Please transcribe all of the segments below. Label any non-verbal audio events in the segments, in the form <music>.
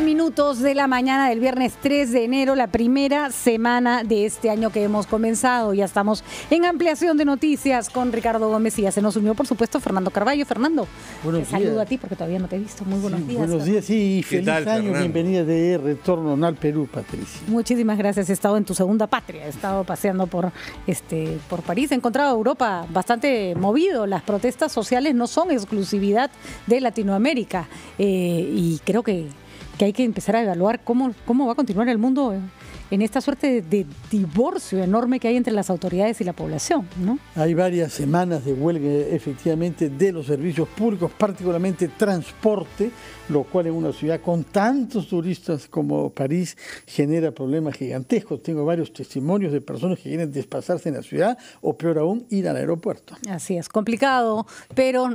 minutos de la mañana del viernes 3 de enero, la primera semana de este año que hemos comenzado. Ya estamos en ampliación de noticias con Ricardo Gómez y ya se nos unió, por supuesto, Fernando Carballo. Fernando, buenos saludo a ti porque todavía no te he visto. Muy buenos días. Buenos días, y feliz año. Bienvenida de retorno al Perú, Patricia. Muchísimas gracias. He estado en tu segunda patria, he estado paseando por, este, por París, he encontrado Europa bastante movido. Las protestas sociales no son exclusividad de Latinoamérica eh, y creo que que hay que empezar a evaluar cómo, cómo va a continuar el mundo eh en esta suerte de, divorcio enorme que hay entre las autoridades y la población. ¿no? Hay varias semanas de huelga efectivamente de los servicios públicos, particularmente transporte, lo cual en una ciudad con tantos turistas como París genera problemas gigantescos. Tengo varios testimonios de personas que quieren despasarse en la ciudad o peor aún ir al aeropuerto. Así es, complicado, pero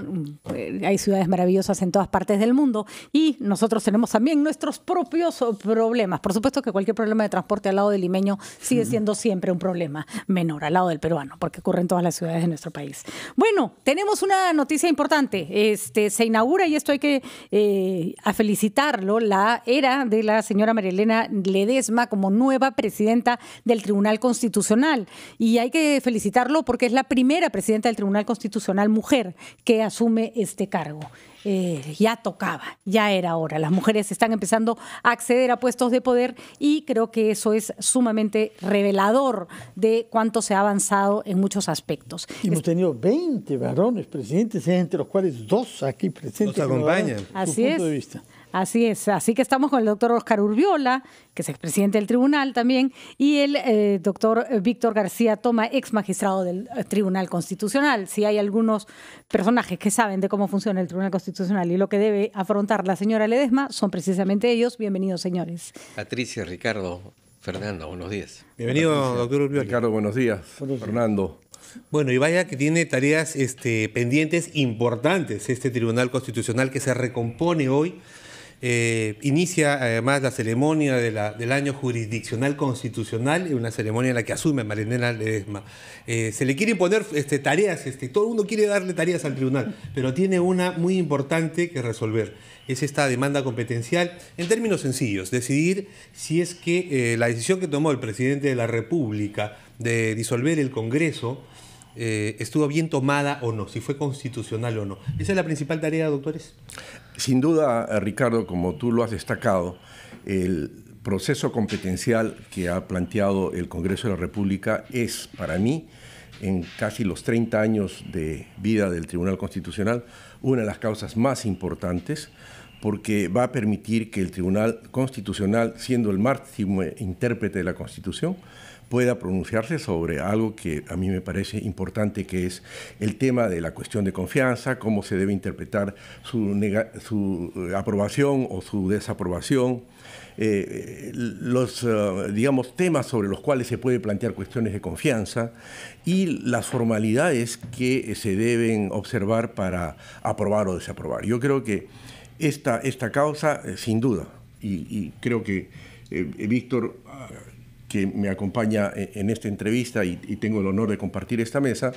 eh, hay ciudades maravillosas en todas partes del mundo y nosotros tenemos también nuestros propios problemas. Por supuesto que cualquier problema de transporte al lado del limeño sigue siendo siempre un problema menor al lado del peruano, porque ocurre en todas las ciudades de nuestro país. Bueno, tenemos una noticia importante. Este, se inaugura, y esto hay que eh, a felicitarlo, la era de la señora elena Ledesma como nueva presidenta del Tribunal Constitucional. Y hay que felicitarlo porque es la primera presidenta del Tribunal Constitucional mujer que asume este cargo. Eh, ya tocaba, ya era hora. Las mujeres están empezando a acceder a puestos de poder y creo que eso es sumamente revelador de cuánto se ha avanzado en muchos aspectos. Hemos tenido 20 varones presidentes, entre los cuales dos aquí presentes. Nos acompañan. Así es. vista. Así es, así que estamos con el doctor Oscar Urbiola, que es expresidente del tribunal también, y el eh, doctor Víctor García Toma, ex magistrado del eh, Tribunal Constitucional. Si hay algunos personajes que saben de cómo funciona el Tribunal Constitucional y lo que debe afrontar la señora Ledesma, son precisamente ellos. Bienvenidos, señores. Patricia, Ricardo, Fernando, buenos días. Bienvenido, doctor Urbiola. Ricardo, buenos días. Fernando. Bueno, y vaya que tiene tareas este, pendientes importantes este Tribunal Constitucional que se recompone hoy eh, inicia además la ceremonia del año jurisdiccional constitucional, una ceremonia en la que asume Marinela Ledesma. Eh, se le quiere imponer este, tareas, este, todo el mundo quiere darle tareas al tribunal, pero tiene una muy importante que resolver. Es esta demanda competencial, en términos sencillos, decidir si es que eh, la decisión que tomó el presidente de la República de disolver el Congreso, eh, estuvo bien tomada o no, si fue constitucional o no. ¿Esa es la principal tarea, doctores? Sin duda, eh, Ricardo, como tú lo has destacado, el proceso competencial que ha planteado el Congreso de la República es, para mí, en casi los 30 años de vida del Tribunal Constitucional, una de las causas más importantes porque va a permitir que el Tribunal Constitucional, siendo el máximo eh, intérprete de la Constitución, pueda pronunciarse sobre algo que a mí me parece importante, que es el tema de la cuestión de confianza, cómo se debe interpretar su, eh, aprobación o su desaprobación, eh, eh, los, digamos, temas sobre los cuales se puede plantear cuestiones de confianza y las formalidades que se deben observar para aprobar o desaprobar. Yo creo que esta, esta causa, sin duda, y, creo que Víctor ah, que me acompaña eh, en esta entrevista y, tengo el honor de compartir esta mesa,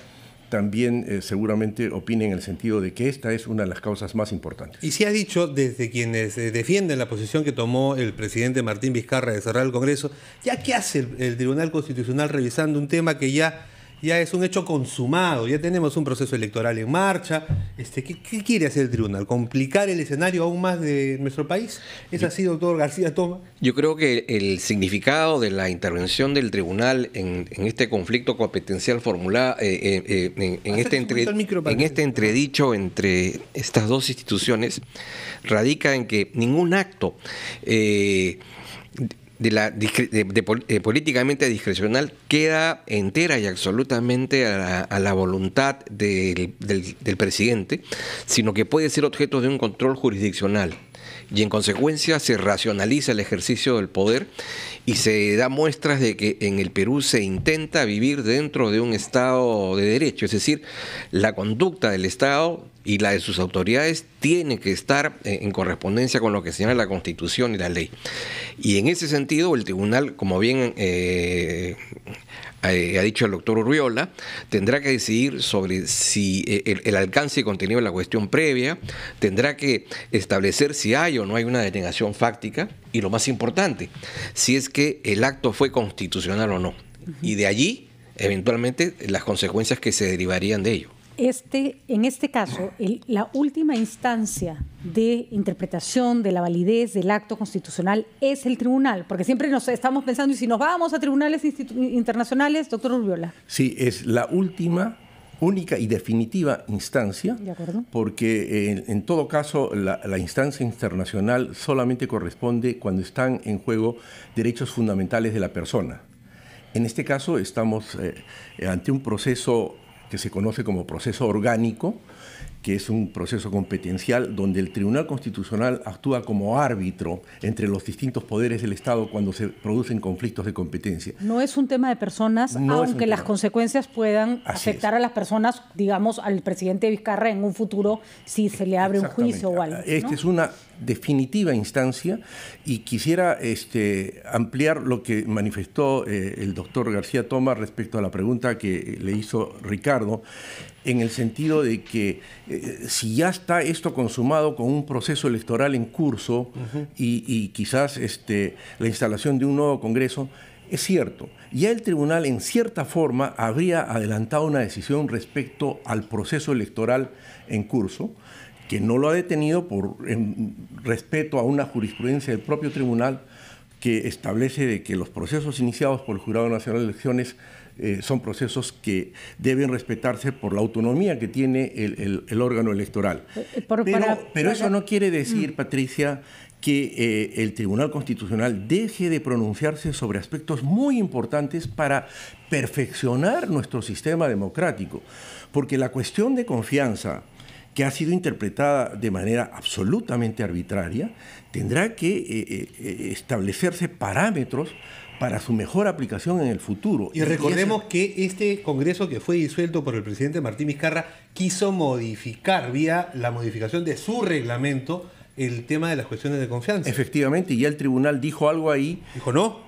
también eh, seguramente opinen en el sentido de que esta es una de las causas más importantes. Y se ha dicho desde quienes eh, defienden la posición que tomó el presidente Martín Vizcarra de cerrar el Congreso, ya que hace el Tribunal Constitucional revisando un tema que ya ya es un hecho consumado, ya tenemos un proceso electoral en marcha. Este, ¿qué, quiere hacer el tribunal? ¿Complicar el escenario aún más de nuestro país? ¿Es así, doctor García Toma? Yo creo que el significado de la intervención del tribunal en, este conflicto competencial formulado, eh, eh, eh, este entre, en este entredicho entre estas dos instituciones, radica en que ningún acto de la de, eh, políticamente discrecional queda entera y absolutamente a la, voluntad del, del, del presidente, sino que puede ser objeto de un control jurisdiccional y en consecuencia se racionaliza el ejercicio del poder y se da muestras de que en el Perú se intenta vivir dentro de un Estado de Derecho, es decir, la conducta del Estado y la de sus autoridades tiene que estar eh, en correspondencia con lo que señala la Constitución y la ley. Y en ese sentido, el tribunal, como bien eh, eh, ha dicho el doctor Urriola, tendrá que decidir sobre si el, alcance y contenido de la cuestión previa, tendrá que establecer si hay o no hay una denegación fáctica y lo más importante, si es que el acto fue constitucional o no. Y de allí, eventualmente, las consecuencias que se derivarían de ello este, en este caso, la última instancia de interpretación de la validez del acto constitucional es el tribunal, porque siempre nos estamos pensando, y si nos vamos a tribunales internacionales, doctor Urbiola. Sí, es la última, única y definitiva instancia, de acuerdo. porque eh, en, todo caso la, instancia internacional solamente corresponde cuando están en juego derechos fundamentales de la persona. En este caso estamos eh, ante un proceso que se conoce como proceso orgánico, que es un proceso competencial donde el Tribunal Constitucional actúa como árbitro entre los distintos poderes del Estado cuando se producen conflictos de competencia. No es un tema de personas, aunque las consecuencias puedan afectar a las personas, digamos, al presidente Vizcarra en un futuro si se le abre un juicio o algo. Este es una definitiva instancia y quisiera este, ampliar lo que manifestó eh, el doctor García Tomás respecto a la pregunta que le hizo Ricardo, en el sentido de que eh, si ya está esto consumado con un proceso electoral en curso y, quizás este, la instalación de un nuevo Congreso, es cierto, ya el tribunal en cierta forma habría adelantado una decisión respecto al proceso electoral en curso, que no lo ha detenido por em, respeto a una jurisprudencia del propio tribunal que establece de que los procesos iniciados por el Jurado Nacional de Elecciones eh, son procesos que deben respetarse por la autonomía que tiene el, órgano electoral. Eh, eh, pero, eso no quiere decir, mm. Patricia, que el Tribunal Constitucional deje de pronunciarse sobre aspectos muy importantes para perfeccionar nuestro sistema democrático, porque la cuestión de confianza, que ha sido interpretada de manera absolutamente arbitraria, tendrá que eh, eh, eh, establecerse parámetros para su mejor aplicación en el futuro. Y recordemos que este Congreso que fue disuelto por el presidente Martín Vizcarra quiso modificar vía la modificación de su reglamento el tema de las cuestiones de confianza. Efectivamente, y ya el tribunal dijo algo ahí. Dijo no.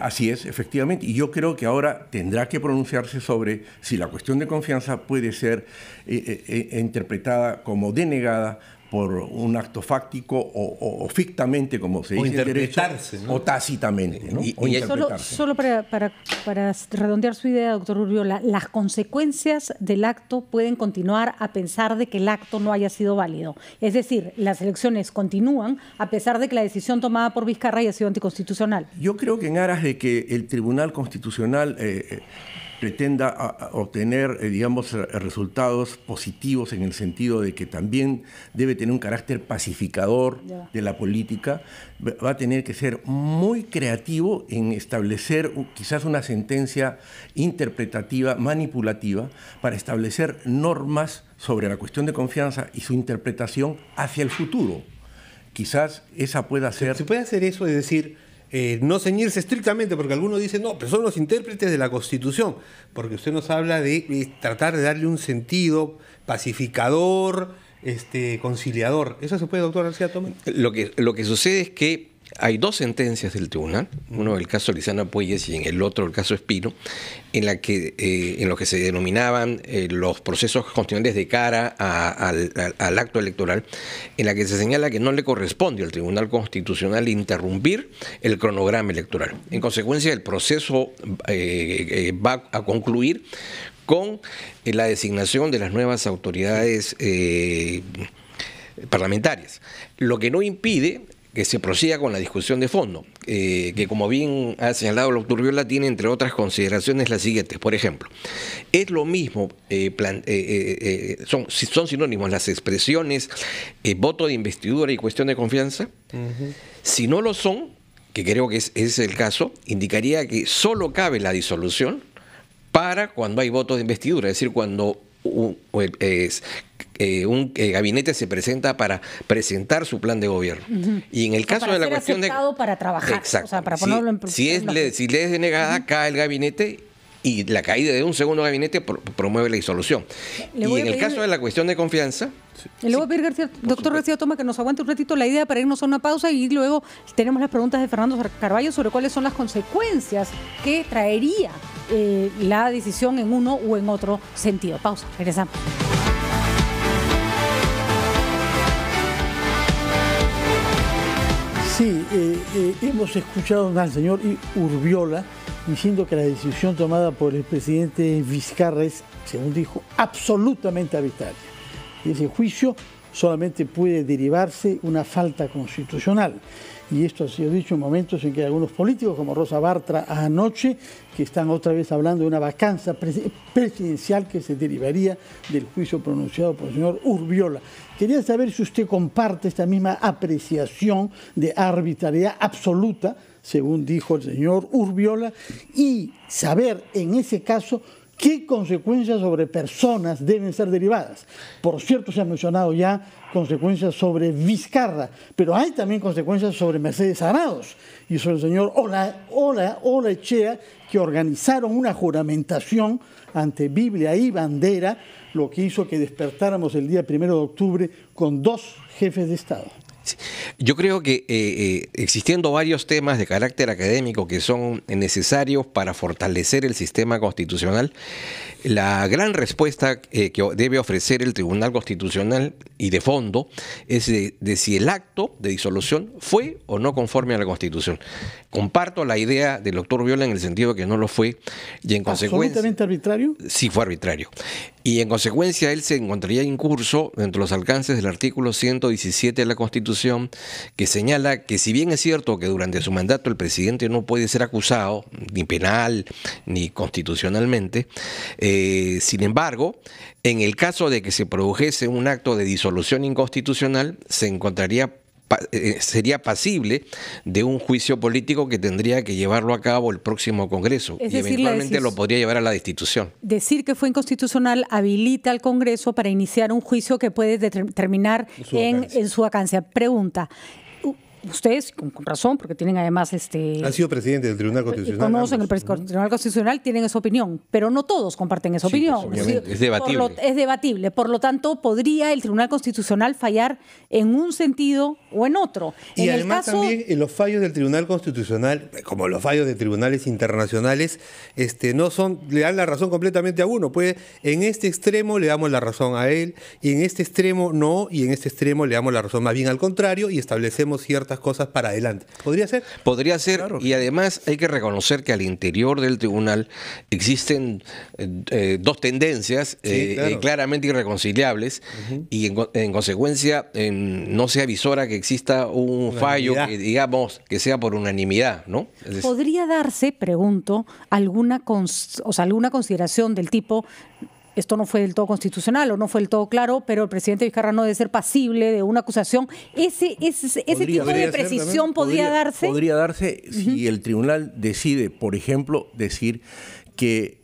Así es, efectivamente. Y yo creo que ahora tendrá que pronunciarse sobre si la cuestión de confianza puede ser eh, eh, eh, interpretada como denegada por un acto fáctico o, fictamente, como se dice, o tácitamente. solo, para, redondear su idea, doctor Urbiola, las consecuencias del acto pueden continuar a pensar de que el acto no haya sido válido. Es decir, las elecciones continúan a pesar de que la decisión tomada por Vizcarra haya sido anticonstitucional. Yo creo que en aras de que el Tribunal Constitucional... Eh, eh, pretenda obtener, eh, digamos, resultados positivos en el sentido de que también debe tener un carácter pacificador de la política, va a tener que ser muy creativo en establecer quizás una sentencia interpretativa, manipulativa, para establecer normas sobre la cuestión de confianza y su interpretación hacia el futuro. Quizás esa pueda ser... ¿Se puede hacer eso? Es decir, eh, no ceñirse estrictamente, porque algunos dicen, no, pero son los intérpretes de la Constitución, porque usted nos habla de, eh, tratar de darle un sentido pacificador, este, conciliador. ¿Eso se puede, doctor García Tomé? Lo que, lo que sucede es que hay dos sentencias del tribunal, uno del caso Lizana Puelles y en el otro el caso Espino, en, la que, eh, en lo que se denominaban eh, los procesos constitucionales de cara al, acto electoral, en la que se señala que no le corresponde al Tribunal Constitucional interrumpir el cronograma electoral. En consecuencia, el proceso eh, va a concluir con la designación de las nuevas autoridades parlamentarias, lo que no impide que se prosiga con la discusión de fondo, eh, que como bien ha señalado el la Viola, tiene entre otras consideraciones las siguientes. Por ejemplo, es lo mismo, eh, eh, son, sinónimos las expresiones voto de investidura y cuestión de confianza. Si no lo son, que creo que es, el caso, indicaría que solo cabe la disolución para cuando hay voto de investidura, es decir, cuando es, eh, un eh, gabinete se presenta para presentar su plan de gobierno. Y en el caso de la cuestión de para trabajar, O sea, para ponerlo si, en si es, le, si le es denegada, cae el gabinete y la caída de un segundo gabinete promueve la disolución. Y en el caso de la cuestión de confianza, Y luego, doctor García Toma, que nos aguante un ratito la idea para irnos a una pausa y luego tenemos las preguntas de Fernando Carballo sobre cuáles son las consecuencias que traería eh, la decisión en uno u en otro sentido. Pausa, regresamos. Sí, eh, eh, hemos escuchado al señor Urbiola diciendo que la decisión tomada por el presidente Vizcarra es, según dijo, absolutamente arbitraria. Ese juicio solamente puede derivarse una falta constitucional. Y esto ha sido dicho en momentos en que algunos políticos, como Rosa Bartra anoche, que están otra vez hablando de una vacanza presidencial que se derivaría del juicio pronunciado por el señor Urbiola. Quería saber si usted comparte esta misma apreciación de arbitrariedad absoluta, según dijo el señor Urbiola, y saber en ese caso ¿Qué consecuencias sobre personas deben ser derivadas? Por cierto, se han mencionado ya consecuencias sobre Vizcarra, pero hay también consecuencias sobre Mercedes Arados y sobre el señor Ola, Ola, Echea, que organizaron una juramentación ante Biblia y bandera, lo que hizo que despertáramos el día primero de octubre con dos jefes de Estado. Yo creo que eh, eh, existiendo varios temas de carácter académico que son necesarios para fortalecer el sistema constitucional, la gran respuesta eh, que debe ofrecer el Tribunal Constitucional y de fondo es de, si el acto de disolución fue o no conforme a la Constitución. Comparto la idea del doctor Viola en el sentido de que no lo fue y en consecuencia... ¿Absolutamente arbitrario? Sí, fue arbitrario y en consecuencia él se encontraría en incurso entre los alcances del artículo 117 de la Constitución, que señala que si bien es cierto que durante su mandato el presidente no puede ser acusado, ni penal, ni constitucionalmente, eh, sin embargo, en el caso de que se produjese un acto de disolución inconstitucional, se encontraría eh, sería pasible de un juicio político que tendría que llevarlo a cabo el próximo Congreso y eventualmente lo podría llevar a la destitución. Decir que fue inconstitucional habilita al Congreso para iniciar un juicio que puede terminar en, su vacancia. Pregunta, ustedes, con, razón, porque tienen además este. Han sido presidente del Tribunal pues, Constitucional. Conocen el, el Tribunal Constitucional, tienen esa opinión, pero no todos comparten esa pues, opinión. es debatible. es debatible. Por lo tanto, podría el Tribunal Constitucional fallar en un sentido o en otro. Y además también en eh, los fallos del Tribunal Constitucional, eh, como los fallos de tribunales internacionales, este, no son, le dan la razón completamente a uno. Puede, en este extremo le damos la razón a él, y en este extremo no, y en este extremo le damos la razón más bien al contrario, y establecemos ciertas cosas para adelante. ¿Podría ser? Podría ser, y además hay que reconocer que al interior del tribunal existen eh, dos tendencias claramente irreconciliables, y en, consecuencia en, no se avisora que exista un fallo que digamos que sea por unanimidad, ¿no? ¿Podría darse, pregunto, alguna, o sea, alguna consideración del tipo esto no fue del todo constitucional o no fue del todo claro, pero el presidente Vizcarra no debe ser pasible de una acusación. Ese, ese, ese tipo de precisión podría, darse. Podría darse si el tribunal decide, por ejemplo, decir que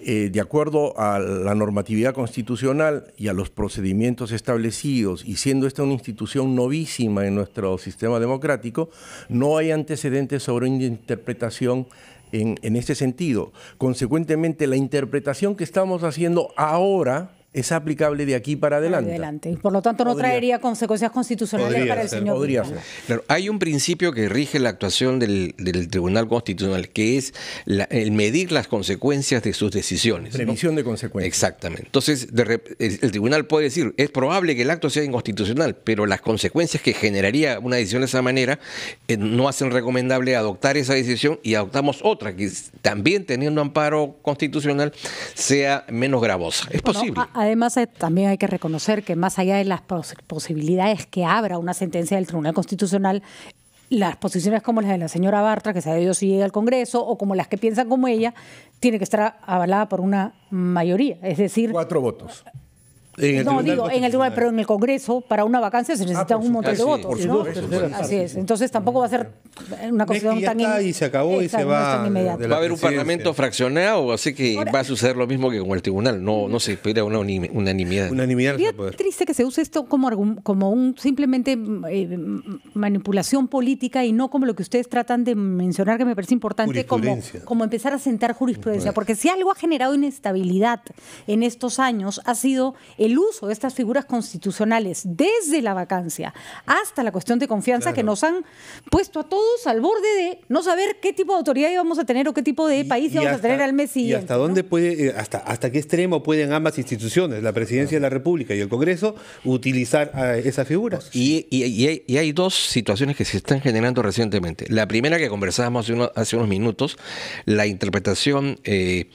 eh, de acuerdo a la normatividad constitucional y a los procedimientos establecidos, y siendo esta una institución novísima en nuestro sistema democrático, no hay antecedentes sobre interpretación en, en este sentido. Consecuentemente, la interpretación que estamos haciendo ahora es aplicable de aquí para adelante. Y por lo tanto no traería consecuencias constitucionales para el señor. hay un principio que rige la actuación del, Tribunal Constitucional, que es el medir las consecuencias de sus decisiones. Previsión de consecuencias. Exactamente. Entonces, el, Tribunal puede decir, es probable que el acto sea inconstitucional, pero las consecuencias que generaría una decisión de esa manera eh, no hacen recomendable adoptar esa decisión y adoptamos otra que también teniendo amparo constitucional sea menos gravosa. Es posible además también hay que reconocer que más allá de las posibilidades que abra una sentencia del Tribunal Constitucional, las posiciones como las de la señora Bartra, que se ha si llega al Congreso, o como las que piensan como ella, tiene que estar avalada por una mayoría. Es decir. Cuatro votos no, digo, en el pero en el Congreso, para una vacancia se ah, necesita un montón de votos. Así es. Entonces tampoco va a ser una cuestión tan inmediata. Y se acabó y se va. Va a haber un parlamento fraccionado, así que va a suceder lo mismo que con el tribunal. No, no se espera una unanimidad. Unanimidad. Es triste que se use esto como, como un simplemente eh, manipulación política y no como lo que ustedes tratan de mencionar, que me parece importante, como, como empezar a sentar jurisprudencia. Porque si algo ha generado inestabilidad en estos años ha sido el uso de estas figuras constitucionales desde la vacancia hasta la cuestión de confianza que nos han puesto a todos al borde de no saber qué tipo de autoridad íbamos a tener o qué tipo de país íbamos a tener al mes ¿Y hasta dónde puede, eh, hasta, hasta qué extremo pueden ambas instituciones, la presidencia de la República y el Congreso, utilizar ah, esas figuras? Y, hay, dos situaciones que se están generando recientemente. La primera que conversábamos hace, unos, minutos, la interpretación eh,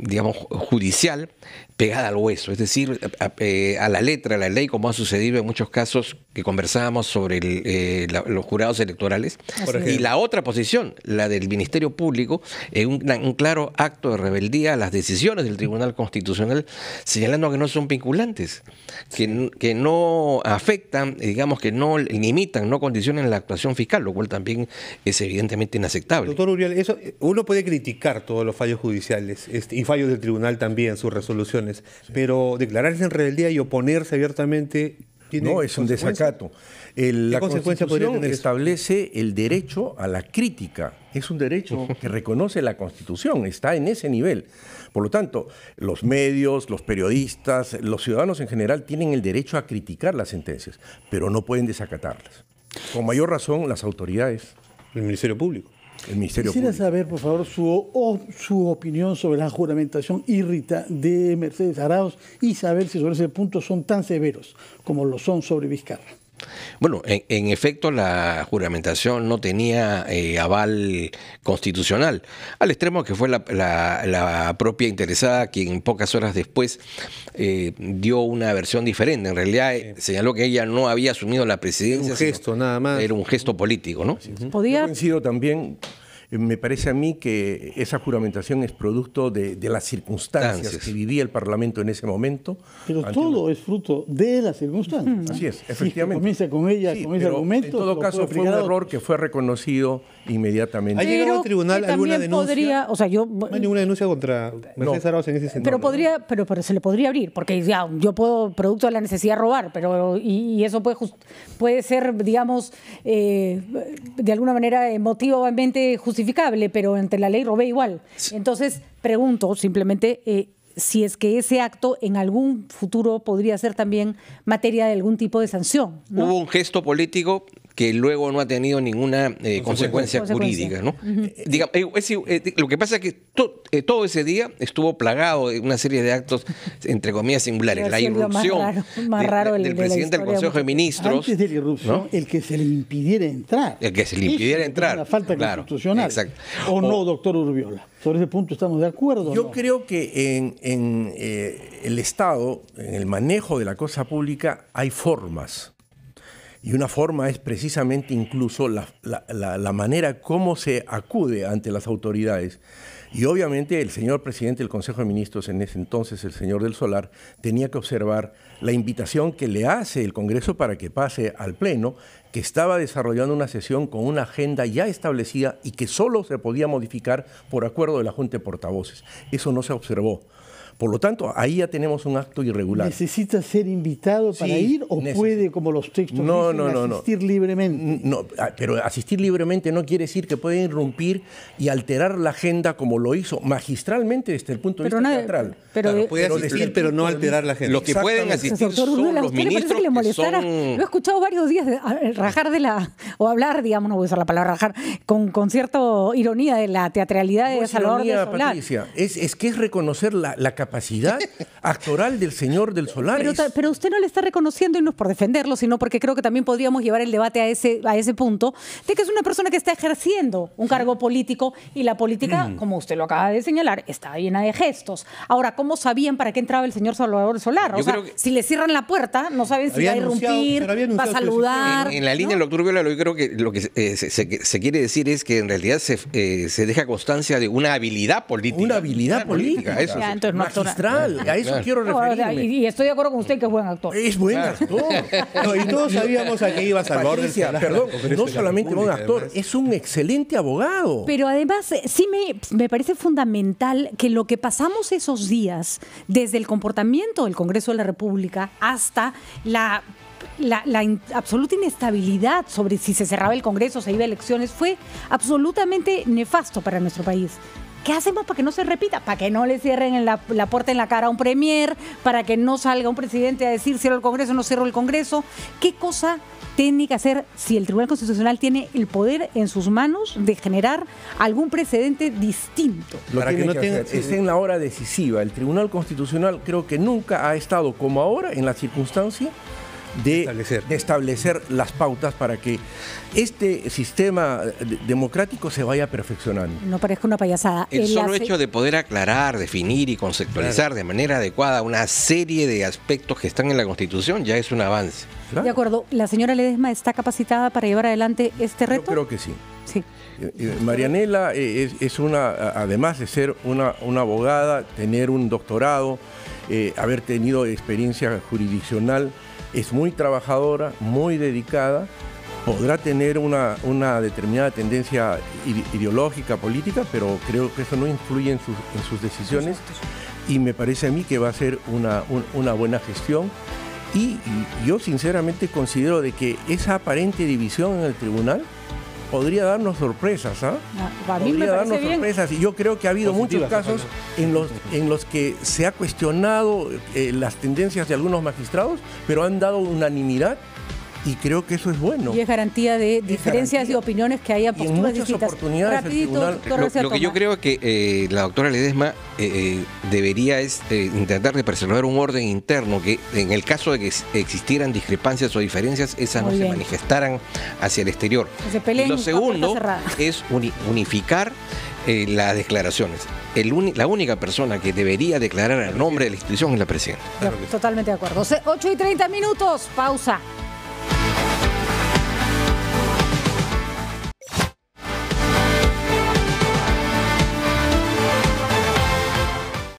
digamos, judicial pegada al hueso, es decir, eh, a, la letra, a la ley, como ha sucedido en muchos casos que conversábamos sobre eh, los jurados electorales. Y la otra posición, la del Ministerio Público, es eh, un, claro acto de rebeldía a las decisiones del Tribunal Constitucional, señalando que no son vinculantes, que, no afectan, digamos, que no limitan, no condicionan la actuación fiscal, lo cual también es evidentemente inaceptable. Doctor Uriel, eso, uno puede criticar todos los fallos judiciales, este, fallos del tribunal también, sus resoluciones. Pero declararse en rebeldía y oponerse abiertamente tiene No, es un desacato. la Constitución establece el derecho a la crítica. Es un derecho <laughs> que reconoce la Constitución, está en ese nivel. Por lo tanto, los medios, los periodistas, los ciudadanos en general tienen el derecho a criticar las sentencias, pero no pueden desacatarlas. Con mayor razón las autoridades. El Ministerio Público. Quisiera saber, por favor, su, su opinión sobre la juramentación irrita de Mercedes Arados y saber si sobre ese punto son tan severos como lo son sobre Vizcarra. Bueno, en, efecto la juramentación no tenía eh, aval constitucional, al extremo que fue la, propia interesada quien pocas horas después eh, dio una versión diferente. En realidad eh, señaló que ella no había asumido la presidencia. Era un gesto nada más. Era un gesto político, ¿no? Podía. también me parece a mí que esa juramentación es producto de, las circunstancias que vivía el Parlamento en ese momento. Pero todo es fruto de las circunstancias. Así es, efectivamente. comienza con ella, con ese argumento. En todo caso, fue un error que fue reconocido inmediatamente. ¿Ha llegado al tribunal alguna denuncia? no hay ninguna denuncia contra Mercedes en ese sentido. Pero, podría, pero, se le podría abrir, porque ya, yo puedo, producto de la necesidad, robar, pero y, eso puede, puede ser, digamos, eh, de alguna manera emotivamente justificable, pero entre la ley robé igual. Entonces, pregunto simplemente... Eh, si es que ese acto en algún futuro podría ser también materia de algún tipo de sanción. Hubo un gesto político que luego no ha tenido ninguna eh, consecuencia, jurídica. Eh, eh, lo que pasa es que todo ese día estuvo plagado de una serie de actos, entre comillas, singulares. la irrupción más del presidente del Consejo de Ministros. el que se le impidiera entrar. El que se le impidiera entrar. La falta constitucional. O, no, doctor Urbiola. Sobre ese punto estamos de acuerdo. Yo creo que en el Estado, en el manejo de la cosa pública, hay formas. Y una forma es precisamente incluso la, manera como se acude ante las autoridades. Y obviamente el señor presidente del Consejo de Ministros, en ese entonces el señor del Solar, tenía que observar la invitación que le hace el Congreso para que pase al Pleno, que estaba desarrollando una sesión con una agenda ya establecida y que solo se podía modificar por acuerdo de la Junta de Portavoces. Eso no se observó. Por lo tanto, ahí ya tenemos un acto irregular. ¿Necesita ser invitado para ir o puede, como los textos no, libremente? no, no, asistir libremente? No, ah, pero asistir libremente no quiere decir que puede irrumpir y alterar la agenda como lo hizo magistralmente desde el punto de pero vista teatral. Pero, eh, puede asistir, pero no alterar la agenda. Los que pueden asistir doctor, los ministros que, le molestara. Lo he escuchado varios días de, rajar de la... o hablar, digamos, no voy a usar la palabra rajar, con, con cierta ironía de la teatralidad de Salvador ironía, de la. es, es que es reconocer la, la capacidad capacidad actoral del señor del Solar. Pero, usted no le está reconociendo, y no es por defenderlo, sino porque creo que también podríamos llevar el debate a ese, a ese punto, de que es una persona que está ejerciendo un cargo político y la política, mm. como usted lo acaba de señalar, está llena de gestos. Ahora, ¿cómo sabían para qué entraba el señor Salvador Solar? O sea, si le cierran la puerta, no saben si va a irrumpir, va a saludar. En, la línea del doctor Viola, yo creo que lo que eh, se, quiere decir es que en realidad eh, se, deja constancia de una habilidad política. Una habilidad política. Eso, a eso quiero referirme. Y, estoy de acuerdo con usted que es buen actor. Es buen actor. <laughs> y todos sabíamos a qué iba Salvador Perdón, no solamente buen actor, es un excelente abogado. Pero además, eh, sí me, parece fundamental que lo que pasamos esos días, desde el comportamiento del Congreso de la República hasta la la, absoluta inestabilidad sobre si se cerraba el Congreso, se iba a elecciones, fue absolutamente nefasto para nuestro país. ¿qué hacemos para que no se repita? Para que no le cierren la, puerta en la cara a un premier, para que no salga un presidente a decir cierro el Congreso, no cierro el Congreso. ¿Qué cosa tiene que hacer si el Tribunal Constitucional tiene el poder en sus manos de generar algún precedente distinto? para que, no tenga, esté en la hora decisiva. El Tribunal Constitucional creo que nunca ha estado como ahora en la circunstancia de establecer. las pautas para que este sistema eh, democrático se vaya perfeccionando. No parezca una payasada. El, solo hecho de poder aclarar, definir y conceptualizar de manera adecuada una serie de aspectos que están en la Constitución ya es un avance. De acuerdo. ¿La señora Ledesma está capacitada para llevar adelante este reto? Yo creo que sí. Sí. Eh, eh, Marianela es, una, además de ser una, abogada, tener un doctorado, haber tenido experiencia jurisdiccional, es muy trabajadora, muy dedicada, podrá tener una, determinada tendencia ideológica, política, pero creo que eso no influye en sus, decisiones y me parece a mí que va a ser una, buena gestión. Y, yo sinceramente considero de que esa aparente división en el tribunal podría darnos sorpresas, ¿ah? A podría darnos sorpresas. Y yo creo que ha habido muchos casos en los, en los que se ha cuestionado eh, las tendencias de algunos magistrados, pero han dado unanimidad y creo que eso es bueno. Y es garantía de diferencias y de opiniones que haya posturas y en muchas oportunidades lo, que yo creo es que eh, la doctora Ledesma eh, eh, debería es intentar de preservar un orden interno que en el caso de que existieran discrepancias o diferencias, esas no se manifestaran hacia el exterior. Y lo segundo es unificar las declaraciones. la única persona que debería declarar el nombre de la institución es la presidenta. totalmente de acuerdo. 8 y 30 minutos, pausa.